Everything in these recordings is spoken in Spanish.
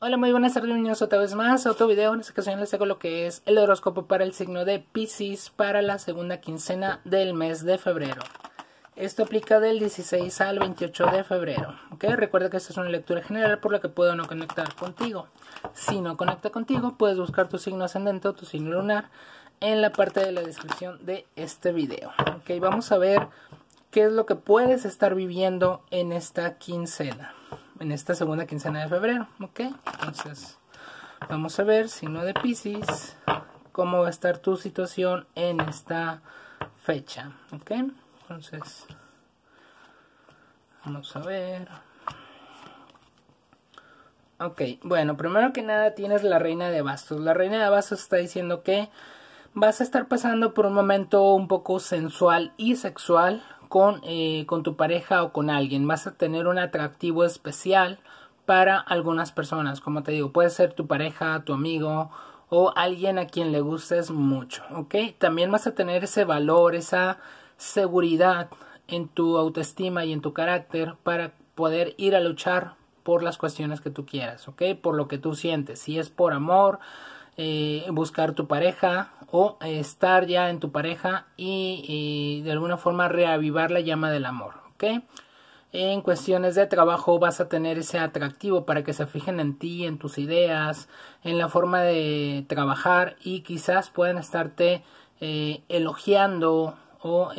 Hola, muy buenas tardes niños, otra vez más, otro video, en esta ocasión les hago lo que es el horóscopo para el signo de Pisces para la segunda quincena del mes de febrero. Esto aplica del 16 al 28 de febrero, ¿ok? Recuerda que esta es una lectura general por la que puedo no conectar contigo. Si no conecta contigo, puedes buscar tu signo ascendente o tu signo lunar en la parte de la descripción de este video, ¿ok? Vamos a ver qué es lo que puedes estar viviendo en esta quincena en esta segunda quincena de febrero, ¿ok? Entonces, vamos a ver, signo de Pisces, cómo va a estar tu situación en esta fecha, ¿ok? Entonces, vamos a ver. Ok, bueno, primero que nada tienes la reina de bastos. La reina de bastos está diciendo que vas a estar pasando por un momento un poco sensual y sexual, con, eh, con tu pareja o con alguien. Vas a tener un atractivo especial para algunas personas. Como te digo, puede ser tu pareja, tu amigo o alguien a quien le gustes mucho. ¿Ok? También vas a tener ese valor, esa seguridad en tu autoestima y en tu carácter para poder ir a luchar por las cuestiones que tú quieras, ¿ok? Por lo que tú sientes, si es por amor, eh, buscar tu pareja o estar ya en tu pareja y, eh, de alguna forma reavivar la llama del amor, ¿ok? En cuestiones de trabajo vas a tener ese atractivo para que se fijen en ti, en tus ideas, en la forma de trabajar y quizás puedan estarte eh, elogiando o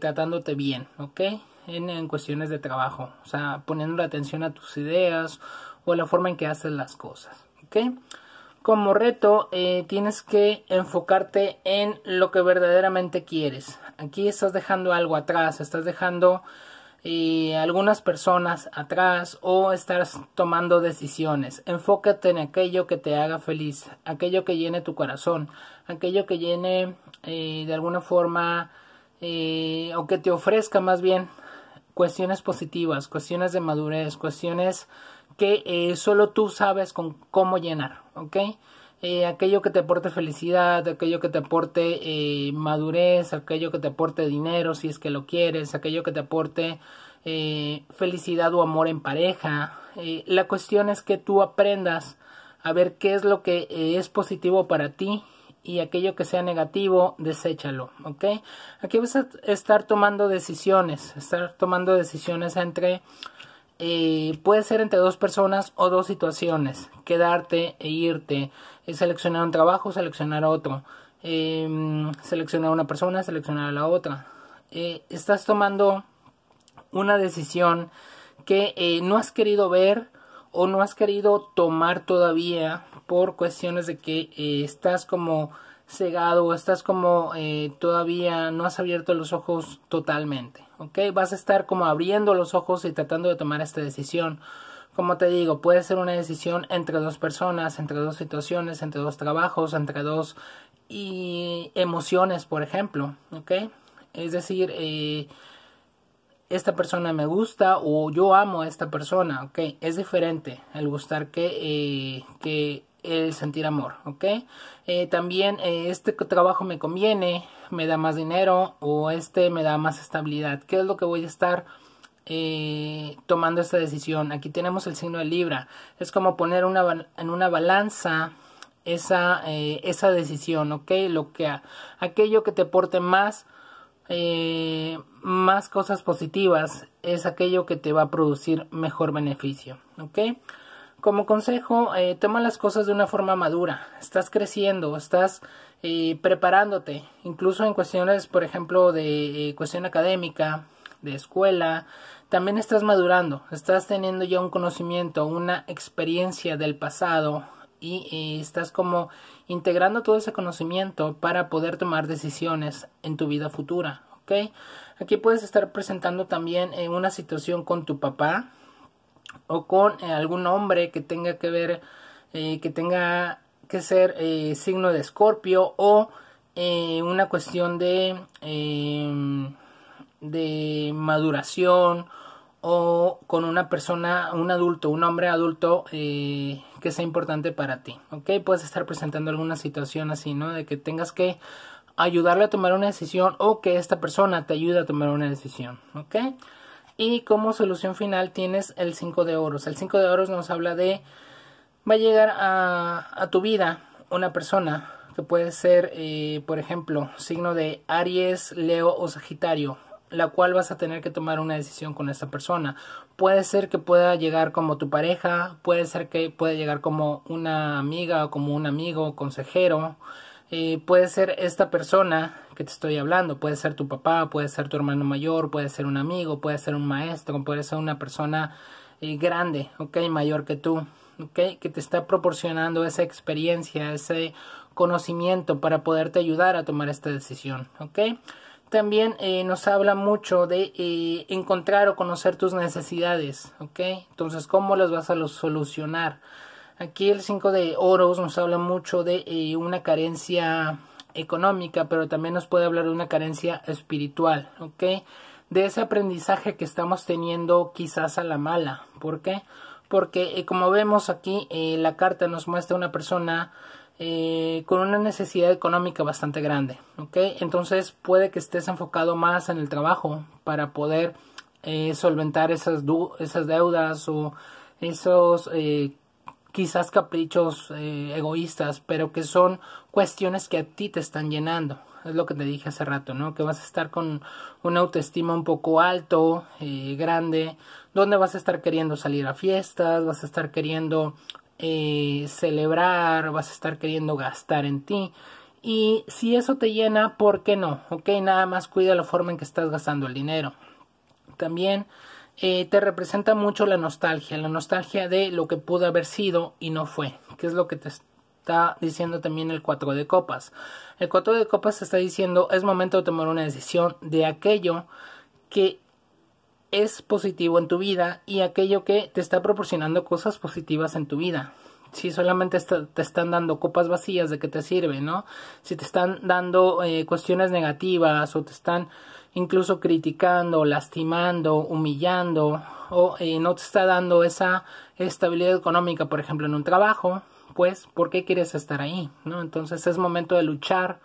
tratándote bien, ¿ok? En, cuestiones de trabajo, o sea, poniendo la atención a tus ideas o a la forma en que haces las cosas, ¿ok? como reto eh, tienes que enfocarte en lo que verdaderamente quieres. Aquí estás dejando algo atrás, estás dejando eh, algunas personas atrás o estás tomando decisiones. Enfócate en aquello que te haga feliz, aquello que llene tu corazón, aquello que llene eh, de alguna forma o que te ofrezca más bien cuestiones positivas, cuestiones de madurez, cuestiones que eh, solo tú sabes con cómo llenar, ¿ok? Eh, aquello que te aporte felicidad, aquello que te aporte eh, madurez, aquello que te aporte dinero si es que lo quieres, aquello que te aporte felicidad o amor en pareja. la cuestión es que tú aprendas a ver qué es lo que es positivo para ti y aquello que sea negativo, deséchalo, ¿ok? Aquí vas a estar tomando decisiones, estar tomando decisiones entre eh, puede ser entre dos personas o dos situaciones, quedarte e irte, eh, seleccionar un trabajo, seleccionar otro, em, seleccionar una persona, seleccionar a la otra. Eh, estás tomando una decisión que no has querido ver o no has querido tomar todavía por cuestiones de que estás como cegado o estás como eh, todavía no has abierto los ojos totalmente, ¿ok? Vas a estar como abriendo los ojos y tratando de tomar esta decisión. Como te digo, puede ser una decisión entre dos personas, entre dos situaciones, entre dos trabajos, entre dos y emociones, por ejemplo, ¿ok? Es decir, eh, esta persona me gusta o yo amo a esta persona, ¿ok? Es diferente el gustar que, eh, que el sentir amor, ¿ok? Eh, también eh, este trabajo me conviene, me da más dinero o este me da más estabilidad. ¿Qué es lo que voy a estar eh, tomando esta decisión? Aquí tenemos el signo de Libra. Es como poner una, en una balanza esa, esa decisión, ¿ok? Lo que, aquello que te porte más, más cosas positivas es aquello que te va a producir mejor beneficio, ¿ok? Como consejo, eh, toma las cosas de una forma madura. Estás creciendo, estás eh, preparándote, incluso en cuestiones, por ejemplo, de eh, cuestión académica, de escuela. También estás madurando, estás teniendo ya un conocimiento, una experiencia del pasado y estás como integrando todo ese conocimiento para poder tomar decisiones en tu vida futura. ¿ok? Aquí puedes estar presentando también una situación con tu papá, o con eh, algún hombre que tenga que ver, eh, que tenga que ser eh, signo de escorpio o una cuestión de, em, de maduración o con una persona, un adulto, un hombre adulto que sea importante para ti, ¿ok? Puedes estar presentando alguna situación así, ¿no? De que tengas que ayudarle a tomar una decisión o que esta persona te ayude a tomar una decisión, ¿ok? Y como solución final tienes el 5 de oros. El 5 de oros nos habla de va a llegar a, tu vida una persona que puede ser, eh, por ejemplo, signo de Aries, Leo o Sagitario, la cual vas a tener que tomar una decisión con esta persona. Puede ser que pueda llegar como tu pareja, puede ser que pueda llegar como una amiga o como un amigo, consejero, puede ser esta persona que te estoy hablando, puede ser tu papá, puede ser tu hermano mayor, puede ser un amigo, puede ser un maestro, puede ser una persona eh, grande, ok, mayor que tú, ok, que te está proporcionando esa experiencia, ese conocimiento para poderte ayudar a tomar esta decisión, También eh, nos habla mucho de eh, encontrar o conocer tus necesidades, Entonces, ¿cómo las vas a solucionar? Aquí el 5 de oros nos habla mucho de eh, una carencia económica, pero también nos puede hablar de una carencia espiritual, ¿ok? De ese aprendizaje que estamos teniendo quizás a la mala, ¿por qué? Porque eh, como vemos aquí, eh, la carta nos muestra una persona con una necesidad económica bastante grande, ¿ok? Entonces puede que estés enfocado más en el trabajo para poder solventar esas, esas deudas o esos quizás caprichos eh, egoístas, pero que son cuestiones que a ti te están llenando. Es lo que te dije hace rato, ¿no? Que vas a estar con una autoestima un poco alto, eh, grande, donde vas a estar queriendo salir a fiestas, vas a estar queriendo eh, celebrar, vas a estar queriendo gastar en ti. Y si eso te llena, ¿por qué no? Ok, nada más cuida la forma en que estás gastando el dinero. También eh, te representa mucho la nostalgia, la nostalgia de lo que pudo haber sido y no fue, que es lo que te está diciendo también el cuatro de copas. El cuatro de copas te está diciendo es momento de tomar una decisión de aquello que es positivo en tu vida y aquello que te está proporcionando cosas positivas en tu vida. Si solamente te están dando copas vacías, ¿de qué te sirve, no? Si te están dando eh, cuestiones negativas o te están incluso criticando, lastimando, humillando o eh, no te está dando esa estabilidad económica, por ejemplo, en un trabajo, pues ¿por qué quieres estar ahí? ¿No? Entonces es momento de luchar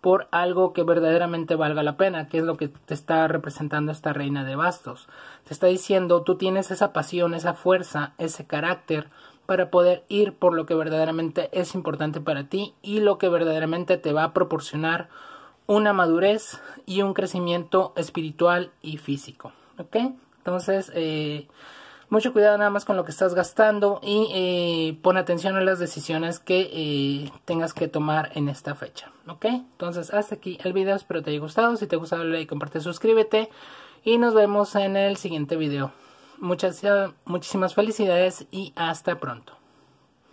por algo que verdaderamente valga la pena, que es lo que te está representando esta reina de bastos. Te está diciendo, tú tienes esa pasión, esa fuerza, ese carácter para poder ir por lo que verdaderamente es importante para ti y lo que verdaderamente te va a proporcionar una madurez y un crecimiento espiritual y físico. ¿Ok? Entonces, eh, mucho cuidado nada más con lo que estás gastando y eh, pon atención a las decisiones que eh, tengas que tomar en esta fecha. ¿Ok? Entonces, hasta aquí el video. Espero te haya gustado. Si te ha gustado, like, comparte, suscríbete. Y nos vemos en el siguiente video. Muchas, muchísimas felicidades y hasta pronto.